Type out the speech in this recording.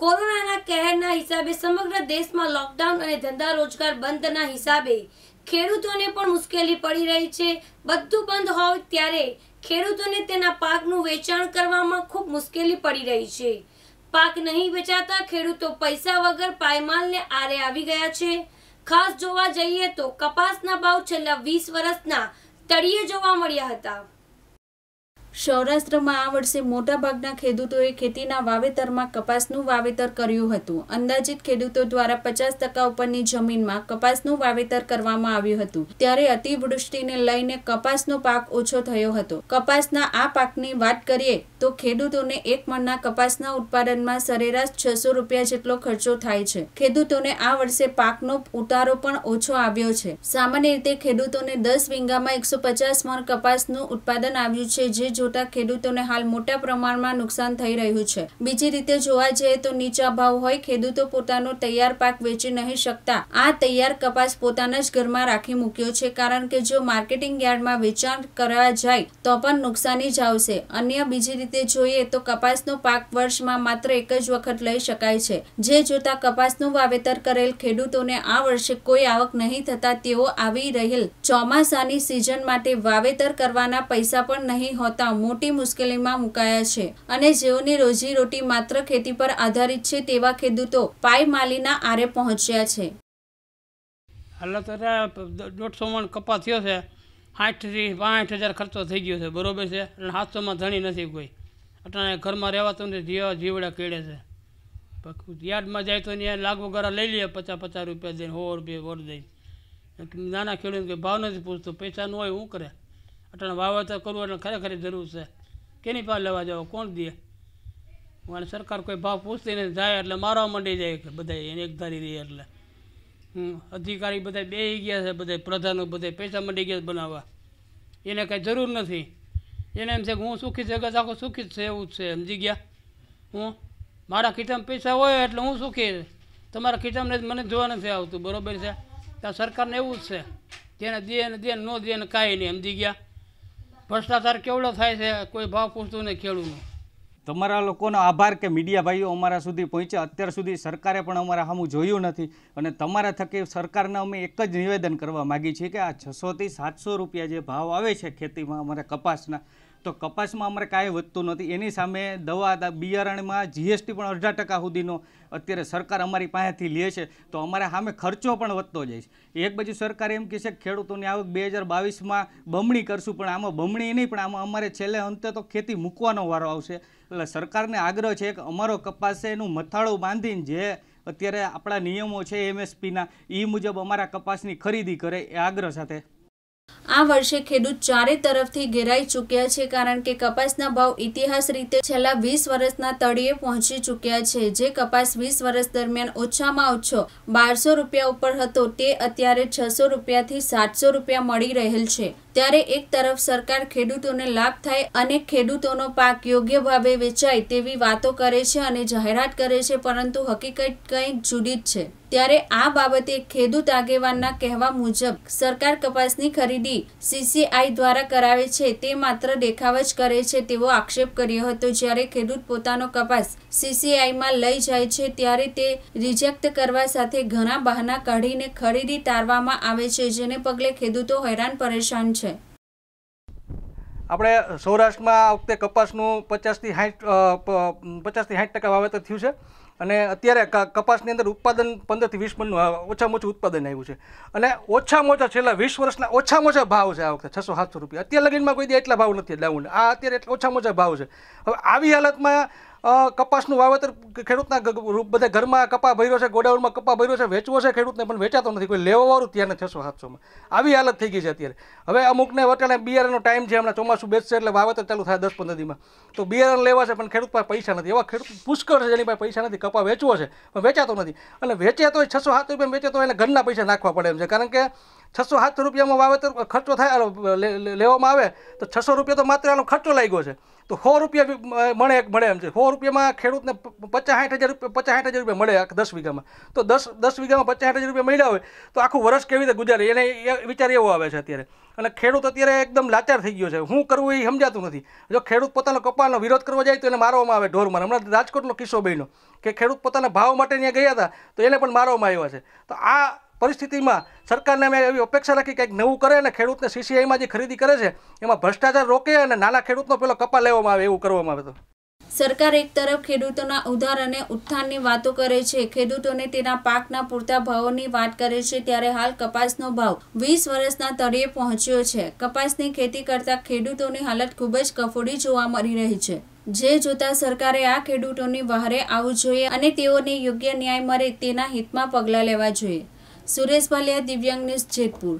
કોરોનાના કહેરના હિસાબે સમગ્ર દેશમાં લોકડાઉન અને ધંધા રોજગાર બંધના હિસાબે ખેડૂતોને પણ મુશ્કેલી પડી રહી છે બધું બંધ હોય ત્યારે ખેડૂતોને તેના પાકનું વેચાણ કરવામાં ખૂબ મુશ્કેલી પડી રહી છે પાક નહીં વેચાતા ખેડૂતો પૈસા વગર પાયમાલને આરે આવી ગયા છે ખાસ જોવા જઈએ તો કપાસના ભાવ છેલ્લા વીસ વર્ષના તળિયે જોવા મળ્યા હતા સૌરાષ્ટ્રમાં આ વર્ષે મોટાભાગના ખેડૂતોએ ખેતીના વાવેતરમાં કપાસનું વાવેતર કર્યું હતું અંદાજિત ખેડૂતો દ્વારા પચાસ ટકા ઉપરની જમીનમાં કપાસનું વાવેતર કરવામાં આવ્યું હતું ત્યારે અતિવૃષ્ટિને લઈને કપાસનો પાક ઓછો થયો હતો કપાસના આ પાકની વાત કરીએ તો ખેડૂતોને એક મણના કપાસના ઉત્પાદનમાં સરેરાશ છસો રૂપિયા જેટલો ખર્ચો થાય છે ખેડૂતોને આ વર્ષે પાકનો ઉતારો પણ ઓછો આવ્યો છે સામાન્ય રીતે ખેડૂતોને દસ વીંગામાં એકસો પચાસ મણ કપાસનું ઉત્પાદન આવ્યું છે જે જોતા ખેડૂતોને હાલ મોટા પ્રમાણમાં નુકસાન થઈ રહ્યું છે બીજી રીતે જોવા જઈએ તો નીચા ભાવ હોય ખેડૂતો પોતાનો તૈયાર પાક વેચી નહીં શકતા આ તૈયાર કપાસ પોતાના જ ઘરમાં રાખી મૂક્યો છે કારણ કે જો માર્કેટિંગ યાર્ડમાં વેચાણ કરવા જાય તો પણ નુકસાની જ આવશે અન્ય બીજી રીતે જોઈએ તો કપાસનો પાક વર્ષમાં માત્ર એક જ વખત લઈ શકાય છે જે જોતા કપાસનું વાવેતર કરેલ ખેડૂતોને આ વર્ષે કોઈ આવક નહીં થતા તેઓ આવી રહેલ ચોમાસાની સિઝન માટે વાવેતર કરવાના પૈસા પણ નહીં હોતા મોટી મુશ્કેલીમાં મુકાયા છે અને જેઓની રોજીરોટી માત્ર ખેતી પર આધારિત છે તેવા ખેડૂતો પાયમાલીના આરે પહોંચ્યા છે હાલ તો દોઢસો મણ કપા થયો છે સાઠથી પાંઠ હજાર ખર્ચો થઈ ગયો છે બરોબર છે અને સાતસોમાં ધણી નથી કોઈ અટાણે ઘરમાં રહેવા તો જીવા જીવડા કેડે છે યાર્ડમાં જાય તો ત્યાં લાખ વગેરે લઈ લઈએ પચાસ પચાસ રૂપિયા દઈને સો રૂપિયા વોટ દઈને નાના ખેડૂત ભાવ નથી પૂછતો પૈસા ન હોય શું કરે અટાણે વાવતર કરવું એટલે ખરેખર જરૂર છે કેની પાસે લેવા જાઓ કોણ દે અને સરકાર કોઈ ભાવ પૂછતી નથી જાય એટલે મારવા માંડી જાય કે બધા એને એકધારી રહી એટલે અધિકારી બધા બે ગયા છે બધા પ્રધાનો બધા પૈસા માંડી ગયા બનાવવા એને કાંઈ જરૂર નથી એને એમ છે કે હું સુખી છે આખો સુખી જ છે એવું જ છે સમજી ગયા હું મારા ખીચામાં પૈસા હોય એટલે હું સુખી તમારા ખીચામાં મને જોવા નથી આવતું બરાબર છે ત્યાં સરકારને એવું જ છે જેને દે ને દે ન દે ને કાંઈ નહીં સમજી ગયા ભ્રષ્ટાચાર કેવડો થાય છે કોઈ ભાવ પૂછતું નહીં ખેડૂતનું તમારા લોકોનો આભાર કે મીડિયા ભાઈઓ અમારા સુધી પહોંચ્યા અત્યાર સુધી સરકારે પણ અમારા સામું જોયું નથી અને તમારા થકી સરકારને અમે એક જ નિવેદન કરવા માગીએ છીએ કે આ છસોથી સાતસો રૂપિયા જે ભાવ આવે છે ખેતીમાં અમારા કપાસના તો કપાસમાં અમારે કાંઈ વધતું નથી એની સામે દવા બિયારણમાં જીએસટી પણ અડધા ટકા સુધીનો અત્યારે સરકાર અમારી પાસેથી લે છે તો અમારે સામે ખર્ચો પણ વધતો જાય છે એક બાજુ સરકાર એમ કહે છે કે ખેડૂતોની આવક બે હજાર બાવીસમાં બમણી કરશું પણ આમાં બમણી નહીં પણ આમાં અમારે છેલ્લે અંતે તો ખેતી મૂકવાનો વારો આવશે એટલે સરકારને આગ્રહ છે કે અમારો કપાસ એનું મથાળું બાંધીને જે અત્યારે આપણા નિયમો છે એમએસપીના એ મુજબ અમારા કપાસની ખરીદી કરે એ આગ્રહ સાથે આ વર્ષે ખેડૂત ચારે તરફથી ઘેરાઈ ચૂક્યા છે કારણ કે કપાસના ભાવ ઇતિહાસ રીતે છેલ્લા વીસ વર્ષના તળિયે પહોંચી ચૂક્યા છે જે કપાસ વીસ વર્ષ દરમિયાન ઓછામાં ઓછો બારસો રૂપિયા ઉપર હતો તે અત્યારે છસો રૂપિયાથી સાતસો રૂપિયા મળી રહેલ છે ત્યારે એક તરફ સરકાર ખેડૂતોને લાભ થાય અને ખેડૂતોનો પાક યોગ્ય ભાવે વેચાય તેવી વાતો કરે છે અને જાહેરાત કરે છે પરંતુ હકીકત કંઈક જુદી જ છે ત્યારે આ બાબતે ખેડૂત આગેવાનના કહેવા મુજબ સરકાર કપાસની ખરીદ ખરીદી સીસીઆઈ દ્વારા કરાવે છે તે માત્ર દેખાવ જ કરે છે તેવો આક્ષેપ કર્યો હતો જ્યારે ખેડૂત પોતાનો કપાસ સીસીઆઈમાં લઈ જાય છે ત્યારે તે રિજેક્ટ કરવા સાથે ઘણા બહાના કાઢીને ખરીદી તારવામાં આવે છે જેને પગલે ખેડૂતો હેરાન પરેશાન છે આપણે સૌરાષ્ટ્રમાં આ વખતે કપાસનું પચાસથી સાઠ પચાસથી સાઠ ટકા વાવેતર થયું છે અને અત્યારે કપાસની અંદર ઉત્પાદન પંદરથી વીસ મણનું ઓછામાં ઓછું ઉત્પાદન આવ્યું છે અને ઓછામાં ઓછા છેલ્લા વીસ વર્ષના ઓછામાં ઓછા ભાવ છે આ વખતે છસો સાતસો રૂપિયા અત્યારે લગીનમાં કોઈ દે એટલા ભાવ નથી લાવું આ અત્યારે ઓછામાં ઓછા ભાવ છે હવે આવી હાલતમાં કપાસનું વાવેતર ખેડૂતના બધા ઘરમાં કપા ભર્યો છે ગોડાઉનમાં કપા ભર્યો છે વેચવો છે ખેડૂતને પણ વેચાતો નથી કોઈ લેવાવાળું ત્યાં નથી છસો સાતસોમાં આવી હાલત થઈ ગઈ છે અત્યારે હવે અમુકને વટાણે બિયારણનો ટાઈમ છે હમણાં ચોમાસું બેસશે એટલે વાવેતર ચાલુ થાય દસ પંદર દીમાં તો બિયારણ લેવા છે પણ ખેડૂત પાસે પૈસા નથી એવા ખેડૂત પુષ્કળ છે જેની પાસે પૈસા નથી કપા વેચવો છે પણ વેચાતો નથી અને વેચે તો છસો સાત રૂપિયા વેચે તો એને ઘરના પૈસા નાખવા પડે એમ છે કારણ કે છસો સાતસો રૂપિયામાં વાવેતર ખર્ચો થાય લેવામાં આવે તો છસો રૂપિયા તો માત્ર એનો ખર્ચો લાગ્યો છે તો સો રૂપિયા મળે મળે એમ છે સો રૂપિયામાં ખેડૂતને પચાસ સાઠ હજાર રૂપિયા પચાસ સાઠ હજાર રૂપિયા મળે દસ વીઘામાં તો દસ દસ વીઘામાં પચાસ સાઠ હજાર રૂપિયા મળ્યા હોય તો આખું વર્ષ કેવી રીતે ગુજારે એને એ વિચાર એવો આવે છે અત્યારે અને ખેડૂત અત્યારે એકદમ લાચાર થઈ ગયો છે હું કરવું એ સમજાતું નથી જો ખેડૂત પોતાનો કપાળનો વિરોધ કરવા જાય તો એને મારવામાં આવે ઢોરમાં હમણાં રાજકોટનો કિસ્સો બન્યો કે ખેડૂત પોતાના ભાવ માટે ત્યાં ગયા હતા તો એને પણ મારવામાં આવ્યા છે તો આ પરિસ્થિતિમાં સરકારને અમે એવી અપેક્ષા રાખી કંઈક નવું કરે અને ખેડૂતને સીસીઆઈમાં જે ખરીદી કરે છે એમાં ભ્રષ્ટાચાર રોકે અને નાના ખેડૂતનો પેલો કપા લેવામાં આવે એવું કરવામાં આવે તો સરકાર એક તરફ ખેડૂતોના ઉધાર અને ઉત્થાનની વાતો કરે છે ખેડૂતોને તેના પાકના પૂરતા ભાવોની વાત કરે છે ત્યારે હાલ કપાસનો ભાવ વીસ વર્ષના તળિયે પહોંચ્યો છે કપાસની ખેતી કરતા ખેડૂતોની હાલત ખૂબ જ કફોડી જોવા મળી રહી છે જે જોતા સરકારે આ ખેડૂતોની વહારે આવવું જોઈએ અને તેઓને યોગ્ય ન્યાય મળે તેના હિતમાં પગલાં લેવા જોઈએ સુરેશ ભાલિયા દિવ્યાંગ ન્યૂઝ જેતપુર